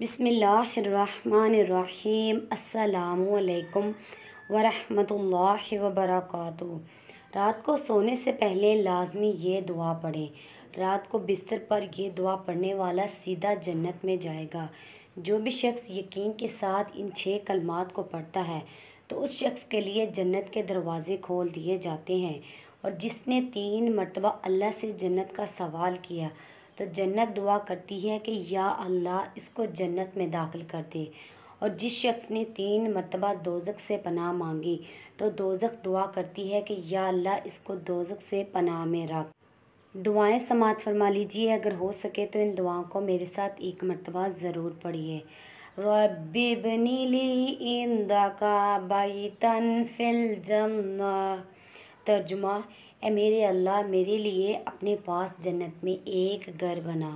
बिसमीम् अल्लाम वरहमतुल्लाहि वबरकातु रात को सोने से पहले लाजमी ये दुआ पढ़ें रात को बिस्तर पर यह दुआ पढ़ने वाला सीधा जन्नत में जाएगा जो भी शख्स यकीन के साथ इन छः कलमात को पढ़ता है तो उस शख्स के लिए जन्नत के दरवाज़े खोल दिए जाते हैं और जिसने तीन मरतबा अल्लाह से जन्नत का सवाल किया तो जन्नत दुआ करती है कि या अल्लाह इसको जन्नत में दाखिल कर दे और जिस शख्स ने तीन मरतबा दोजक से पनाह मांगी तो दोजक दुआ करती है कि या अल्लाह इसको दोजक से पनाह में रख दुआएं समात फरमा लीजिए अगर हो सके तो इन दुआओं को मेरे साथ एक मरतबा ज़रूर पढ़िए रबिबनी का बाई तन फिल जन्ना तर्जुमा ए मेरे अल्लाह मेरे लिए अपने पास जन्नत में एक घर बना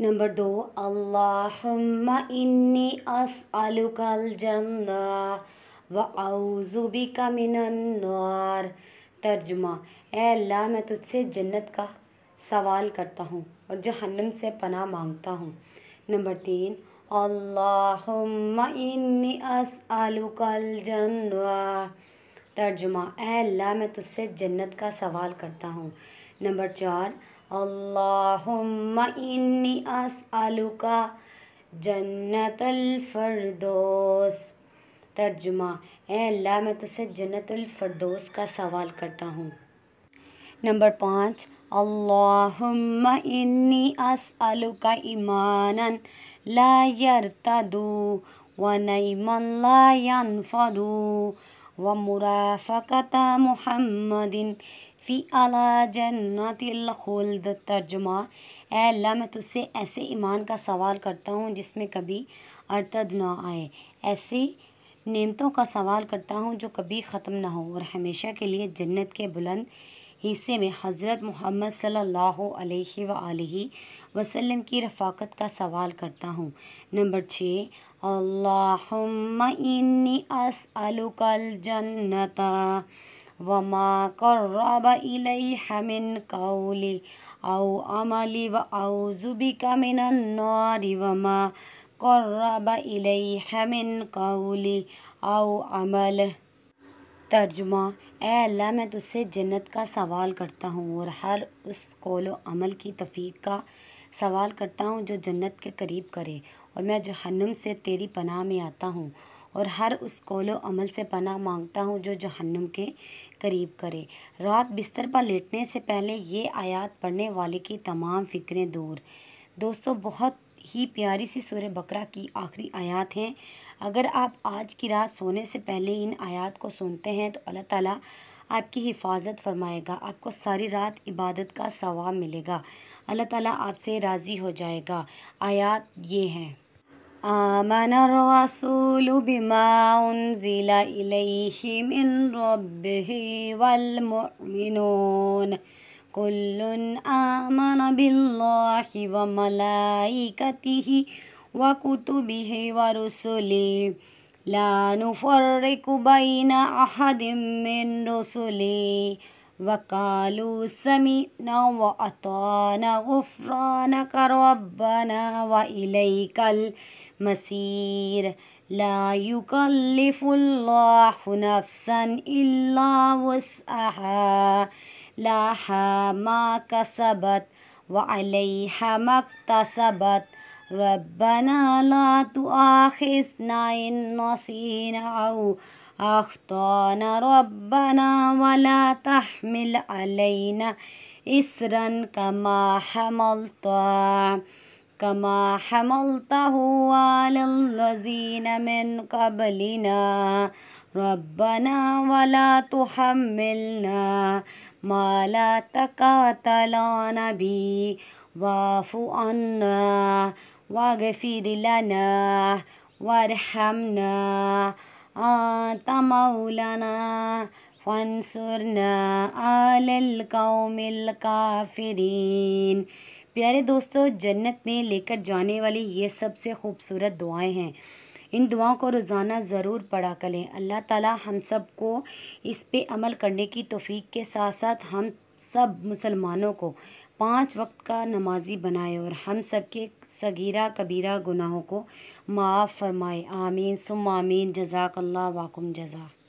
नंबर दो अल्लाहुम्मा इन्नी असअलुकल जन्ना व आउजुबी का मिनार तर्जुमा ए अल्लाह मैं तुझसे जन्नत का सवाल करता हूँ और जहन्नम से पना मांगता हूँ नंबर तीन अल्लाह इन्नी आलुकल जन्ना तर्जुमा अल्लाह मैं तुझसे जन्नत का सवाल करता हूँ नंबर चार अल्लाहुम्मा आलू असअलुका जन्नत अलफरदोस तर्जुमा अल्लाह मैं तुझसे जन्नत अलफरदोस का सवाल करता हूँ नंबर पाँच अल्लाहुम्मा इन्नी का ईमान ला यरतदू व नईमन ला फदू वमुराफ़त महमदिन फ़ी अला जन्नतखुल्द तर्जुमा ए अल्लाह मैं तुझसे ऐसे ईमान का सवाल करता हूँ जिसमें कभी अरतद ना आए ऐसी नेमतों का सवाल करता हूँ जो कभी ख़त्म ना हो और हमेशा के लिए जन्नत के बुलंद हिस्से में हज़रत मोहम्मद सल्ला वसलम की रफ़ाकत का सवाल करता हूँ नंबर छः इन्नी असअलुकल वमा कौली औ अमली व औजुबिका मिन वमा कौली औ अमल तर्जुमा ए अल्लाह मैं तुझसे जन्नत का सवाल करता हूँ और हर उस कौल अमल की तफ़ीक का सवाल करता हूँ जो जन्नत के करीब करे और मैं जहन्नम से तेरी पनाह में आता हूँ और हर उस कौल अमल से पनाह मांगता हूँ जो जहन्नम के करीब करे रात बिस्तर पर लेटने से पहले ये आयात पढ़ने वाले की तमाम फ़िक्रें दूर दोस्तों बहुत ही प्यारी सी सूर्य बकरा की आखिरी आयात हैं अगर आप आज की रात सोने से पहले इन आयात को सुनते हैं तो अल्लाह ताला आपकी हिफाजत फरमाएगा आपको सारी रात इबादत का सवाब मिलेगा अल्लाह ताला आपसे राज़ी हो जाएगा आयात ये हैं آمن الرسول بما أنزل إليه من ربه والمؤمنون كل آمن بالله وملائكته وكتبه ورسله لا نفرق بين أحد من رسله وقالوا سمعنا وأطعنا غفرانك ربنا وإليك المسير لا يكلف الله نفسا إلا وسعها لها ما كسبت وعليها ما اكتسبت ربنا لا تؤاخذنا إن نسينا أو أخطأنا ربنا ولا تحمل علينا إسرا كما حملتها كما حملته على الذين من قبلنا ربنا ولا تحملنا ما لا طاقة به واعف عنا واغفر لنا وارحمنا أنت مولانا فانصرنا على القوم الكافرين प्यारे दोस्तों जन्नत में लेकर जाने वाली ये सबसे खूबसूरत दुआएं हैं इन दुआओं को रोज़ाना ज़रूर पढ़ा करें अल्लाह ताला हम सब को इस पे अमल करने की तोफ़ी के साथ साथ हम सब मुसलमानों को पांच वक्त का नमाजी बनाए और हम सब के सगीरा कबीरा गुनाहों को माफ़ फरमाए आमीन सुम आमीन जजाक अल्लाह वाकुम जजा